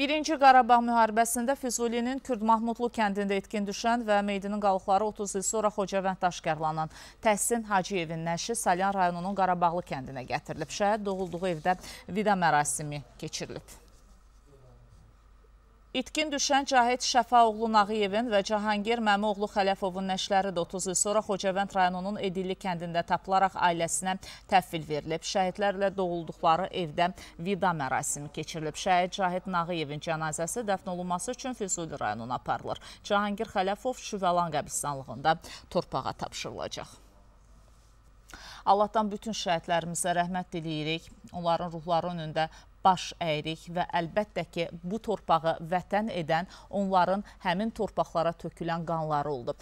Birinci Qarabağ müharibəsində Füzulinin Kürd Mahmudlu kəndində etkin düşən və meydinin qalıqları 30 il sonra Xocavənd aşkarlanan Təhsin Hacıyevin nəşi Salyan rayonunun Qarabağlı kəndinə gətirilib. Şəhid doğulduğu evdə vida mərasimi keçirilib. İtkin düşən Cahit Şəfaoğlu Nağıyevin və Cahangir Məmoğlu Xələfovun nəşləri də 30 il sonra Xocavənd rayonunun Edilli kəndində tapılaraq ailəsinə təhvil verilib. Şəhidlərlə doğulduqları evdə vida mərasimi keçirilib. Şəhid Cahit Nağıyevin cənazəsi dəfn olunması üçün Füzuli rayonuna aparılır. Cahangir Xələfov Şüvəlan qəbristanlığında torpağa tapşırılacaq. Allahdan bütün şəhidlərimizə rəhmət diləyirik. Onların ruhları önündə baş əyirik və əlbəttə ki, bu torpağı vətən edən onların həmin torpaqlara tökülən qanları oldu.